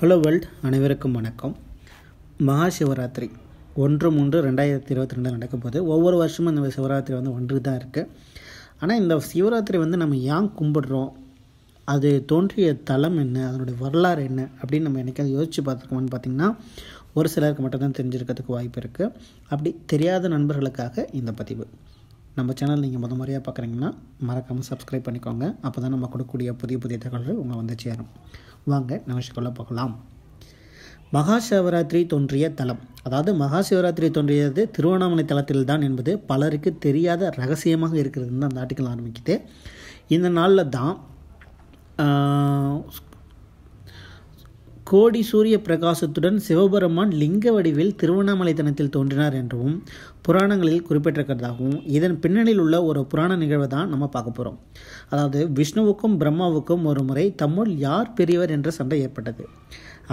hello world அனைவருக்கும் வணக்கம் மகா சிவராத்திரி ஒன்று மூன்று ரெண்டாயிரத்தி இருபத்தி ரெண்டு நடக்கும் போது ஒவ்வொரு வருஷமும் இந்த சிவராத்திரி வந்து ஒன்று தான் இருக்குது ஆனால் இந்த சிவராத்திரி வந்து நம்ம ஏன் கும்பிடுறோம் அது தோன்றிய தலம் என்ன அதனுடைய வரலாறு என்ன அப்படின்னு நம்ம என்னைக்காவது யோசித்து பார்த்துருக்கோம்னு பார்த்திங்கன்னா ஒரு சிலருக்கு மட்டும்தான் தெரிஞ்சிருக்கிறதுக்கு வாய்ப்பு இருக்குது அப்படி தெரியாத நண்பர்களுக்காக இந்த பதிவு நம்ம சேனல் நீங்கள் முத முறையாக பார்க்குறீங்கன்னா மறக்காமல் சப்ஸ்கிரைப் பண்ணிக்கோங்க அப்போ தான் நம்ம கொடுக்கக்கூடிய புதிய புதிய தகவல்கள் உங்களை வந்து சேரும் வாங்க நிகழ்ச்சிக்குள்ளே போகலாம் மகா சிவராத்திரி தோன்றிய தலம் அதாவது மகா சிவராத்திரி தோன்றியது திருவண்ணாமலை தலத்தில் தான் என்பது பலருக்கு தெரியாத ரகசியமாக இருக்கிறதுன்னு அந்த ஆர்டிக்கல் ஆரம்பிக்குது இந்த நாளில் தான் கோடி சூரிய பிரகாசத்துடன் சிவபெருமான் லிங்க வடிவில் திருவண்ணாமலை தினத்தில் தோன்றினார் என்றும் புராணங்களில் குறிப்பிட்டிருக்கிறதாகவும் இதன் பின்னணியில் உள்ள ஒரு புராண நிகழ்வு தான் நம்ம பார்க்க போகிறோம் அதாவது விஷ்ணுவுக்கும் பிரம்மாவுக்கும் ஒரு முறை தம்முள் யார் பெரியவர் என்ற சண்டை ஏற்பட்டது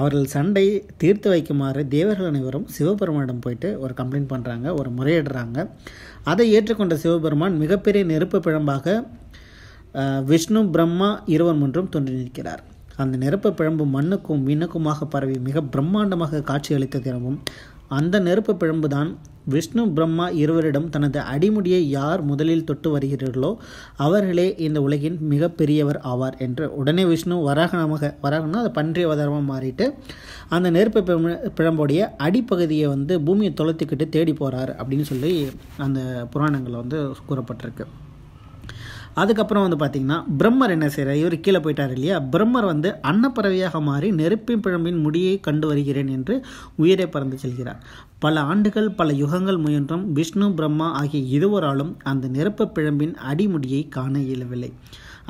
அவர்கள் சண்டை தீர்த்து வைக்குமாறு தேவர்கள் அனைவரும் சிவபெருமானிடம் போயிட்டு ஒரு கம்ப்ளைண்ட் பண்ணுறாங்க ஒரு முறையிடுறாங்க அதை ஏற்றுக்கொண்ட சிவபெருமான் மிகப்பெரிய நெருப்பு பிழம்பாக விஷ்ணு பிரம்மா இருவர் முன்றும் தோன்றி நிற்கிறார் அந்த நெருப்பு பிழம்பு மண்ணுக்கும் விண்ணுக்குமாக பரவி மிக பிரம்மாண்டமாக காட்சியளித்தது எனவும் அந்த நெருப்பு பிழம்பு தான் விஷ்ணு பிரம்மா இருவரிடம் தனது அடிமுடியை யார் முதலில் தொட்டு வருகிறீர்களோ அவர்களே இந்த உலகின் மிக பெரியவர் ஆவார் என்று உடனே விஷ்ணு வராகனமாக வராகனா அது பன்றிய அவதாரமாக மாறிட்டு அந்த நெருப்பு பிழம்புடைய அடிப்பகுதியை வந்து பூமியை தொலைத்துக்கிட்டு தேடி போகிறார் அப்படின்னு சொல்லி அந்த புராணங்களை வந்து கூறப்பட்டிருக்கு அதுக்கப்புறம் வந்து பார்த்தீங்கன்னா பிரம்மர் என்ன செய்கிறார் இவர் கீழே போயிட்டார் இல்லையா பிரம்மர் வந்து அன்னப்பறவையாக மாறி நெருப்பின் பிழம்பின் முடியை கண்டு வருகிறேன் என்று உயிரை பறந்து செல்கிறார் பல ஆண்டுகள் பல யுகங்கள் முயன்றும் விஷ்ணு பிரம்மா ஆகிய இருவராலும் அந்த நெருப்பு பிழம்பின் அடிமுடியை காண இயலவில்லை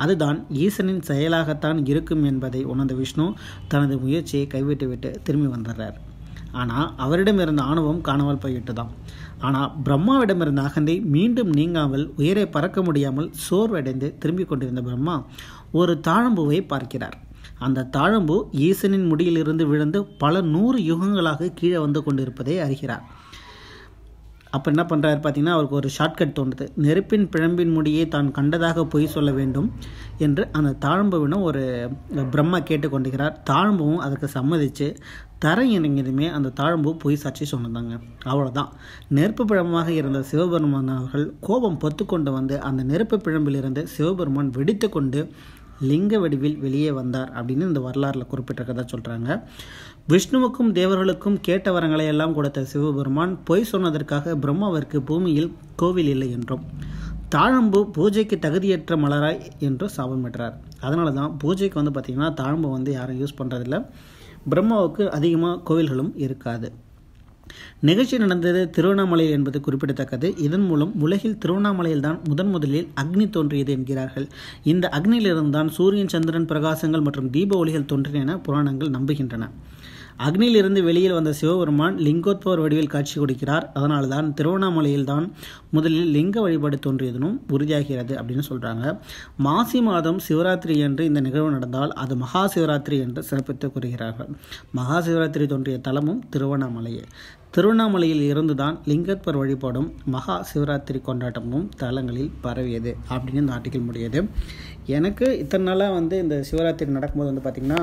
அதுதான் ஈசனின் செயலாகத்தான் இருக்கும் என்பதை உணர்ந்த விஷ்ணு தனது முயற்சியை கைவிட்டுவிட்டு திரும்பி வந்துடுறார் ஆனால் அவரிடம் இருந்த ஆணவம் காணாமல் போயிட்டுதான் ஆனால் பிரம்மாவிடம் இருந்த அகந்தை மீண்டும் நீங்காமல் உயரை பறக்க முடியாமல் சோர்வடைந்து திரும்பிக் கொண்டிருந்த பிரம்மா ஒரு தாழம்புவை பார்க்கிறார் அந்த தாழம்பூ ஈசனின் முடியிலிருந்து விழுந்து பல நூறு யுகங்களாக கீழே வந்து கொண்டிருப்பதை அறிகிறார் அப்போ என்ன பண்ணுறாரு பார்த்தீங்கன்னா அவருக்கு ஒரு ஷார்ட்கட் தோன்றுது நெருப்பின் பிழம்பின் முடியை தான் கண்டதாக பொய் சொல்ல வேண்டும் என்று அந்த தாழ்ம்புவினும் ஒரு பிரம்மா கேட்டுக்கொண்டிருக்கிறார் தாழ்ம்புவும் அதுக்கு சம்மதித்து தரையிறங்கியதுமே அந்த தாழம்பு பொய் சாட்சி சொன்னதாங்க அவ்வளோதான் நெருப்பு பிழம்பாக இருந்த சிவபெருமான் அவர்கள் கோபம் பொத்து கொண்டு வந்து அந்த நெருப்பு பிழம்பிலிருந்து சிவபெருமான் வெடித்து கொண்டு லிங்க வடிவில் வெளியே வந்தார் அப்படின்னு இந்த வரலாறில் குறிப்பிட்டிருக்கதா சொல்கிறாங்க விஷ்ணுவுக்கும் தேவர்களுக்கும் கேட்ட வரங்களை எல்லாம் கொடுத்த சிவபெருமான் பொய் சொன்னதற்காக பிரம்மாவிற்கு பூமியில் கோவில் இல்லை என்றும் தாழம்பு பூஜைக்கு தகுதியற்ற மலராய் என்று சாபம் பெற்றார் அதனால தான் பூஜைக்கு வந்து பார்த்திங்கன்னா தாழம்பு வந்து யாரும் யூஸ் பண்ணுறதில்ல பிரம்மாவுக்கு அதிகமாக கோவில்களும் இருக்காது நிகழ்ச்சி நடந்தது திருவண்ணாமலையில் என்பது குறிப்பிடத்தக்கது இதன் மூலம் உலகில் திருவண்ணாமலையில் தான் முதன் முதலில் அக்னி தோன்றியது என்கிறார்கள் இந்த அக்னியிலிருந்து தான் சூரியன் சந்திரன் பிரகாசங்கள் மற்றும் தீப ஒளிகள் தோன்றின என புராணங்கள் நம்புகின்றன அக்னியிலிருந்து வெளியில் வந்த சிவபெருமான் லிங்கோத்பவர் வடிவில் காட்சி கொடுக்கிறார் அதனால் தான் திருவண்ணாமலையில் தான் முதலில் லிங்க வழிபாடு தோன்றியதனும் உறுதியாகிறது அப்படின்னு சொல்கிறாங்க மாசி மாதம் சிவராத்திரி என்று இந்த நிகழ்வு நடந்தால் அது மகா சிவராத்திரி என்று சிறப்பித்து கூறுகிறார்கள் மகா சிவராத்திரி தோன்றிய தலமும் திருவண்ணாமலையே திருவண்ணாமலையில் இருந்துதான் லிங்கத்வர் வழிபாடும் மகா சிவராத்திரி கொண்டாட்டமும் தலங்களில் பரவியது அப்படின்னு இந்த ஆர்டிக்கல் முடியுது எனக்கு இத்தனை நாளாக வந்து இந்த சிவராத்திரி நடக்கும்போது வந்து பார்த்திங்கன்னா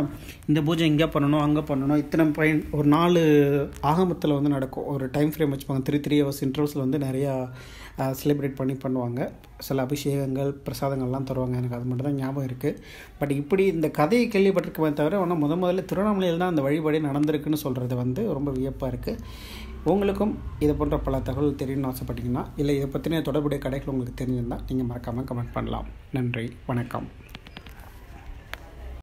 இந்த பூஜை இங்கே பண்ணணும் அங்கே பண்ணணும் இத்தனை பயன் ஒரு நாலு ஆகமத்தில் வந்து நடக்கும் ஒரு டைம் ஃப்ரேம் வச்சுப்பாங்க த்ரீ த்ரீ ஹவர்ஸ் இன்டர்வல்ஸில் வந்து நிறையா செலிப்ரேட் பண்ணி பண்ணுவாங்க சில அபிஷேகங்கள் பிரசாதங்கள்லாம் தருவாங்க எனக்கு அது மட்டும் தான் ஞாபகம் இருக்குது பட் இப்படி இந்த கதையை கேள்விப்பட்டிருக்கவே தவிர ஆனால் முத முதல்ல திருவண்ணாமலையில் தான் அந்த வழிபாடே நடந்திருக்குன்னு சொல்கிறது வந்து ரொம்ப வியப்பாக இருக்குது உங்களுக்கும் இதை போன்ற பல தகவல் தெரியணும்னு ஆசைப்பட்டீங்கன்னா இல்லை இதை பற்றின தொடர்புடைய கடைகள் உங்களுக்கு தெரிஞ்சிருந்தால் நீங்கள் மறக்காமல் கமெண்ட் பண்ணலாம் நன்றி வணக்கம்